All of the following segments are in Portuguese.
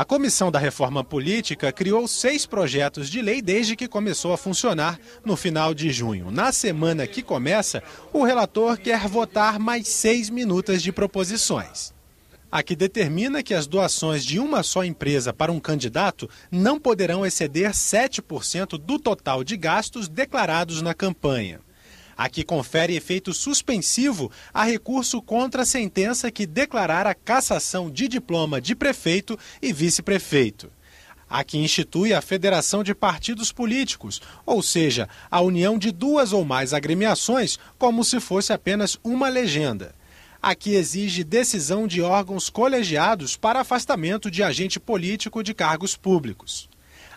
A Comissão da Reforma Política criou seis projetos de lei desde que começou a funcionar no final de junho. Na semana que começa, o relator quer votar mais seis minutas de proposições. A que determina que as doações de uma só empresa para um candidato não poderão exceder 7% do total de gastos declarados na campanha a que confere efeito suspensivo a recurso contra a sentença que declarar a cassação de diploma de prefeito e vice-prefeito. A que institui a Federação de Partidos Políticos, ou seja, a união de duas ou mais agremiações, como se fosse apenas uma legenda. A que exige decisão de órgãos colegiados para afastamento de agente político de cargos públicos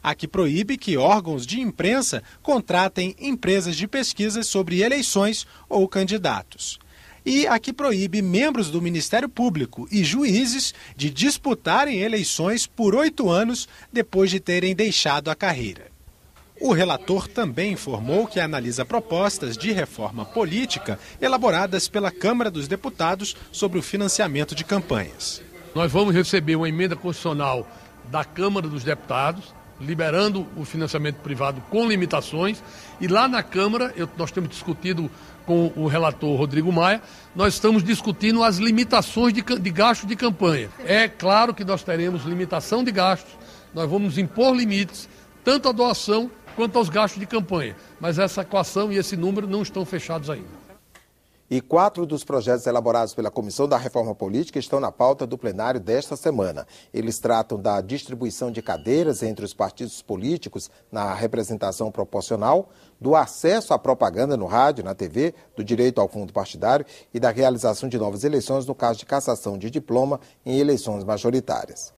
a que proíbe que órgãos de imprensa contratem empresas de pesquisas sobre eleições ou candidatos e a que proíbe membros do Ministério Público e juízes de disputarem eleições por oito anos depois de terem deixado a carreira. O relator também informou que analisa propostas de reforma política elaboradas pela Câmara dos Deputados sobre o financiamento de campanhas. Nós vamos receber uma emenda constitucional da Câmara dos Deputados liberando o financiamento privado com limitações. E lá na Câmara, eu, nós temos discutido com o relator Rodrigo Maia, nós estamos discutindo as limitações de, de gasto de campanha. É claro que nós teremos limitação de gastos, nós vamos impor limites, tanto à doação quanto aos gastos de campanha. Mas essa equação e esse número não estão fechados ainda e quatro dos projetos elaborados pela Comissão da Reforma Política estão na pauta do plenário desta semana. Eles tratam da distribuição de cadeiras entre os partidos políticos na representação proporcional, do acesso à propaganda no rádio, na TV, do direito ao fundo partidário e da realização de novas eleições no caso de cassação de diploma em eleições majoritárias.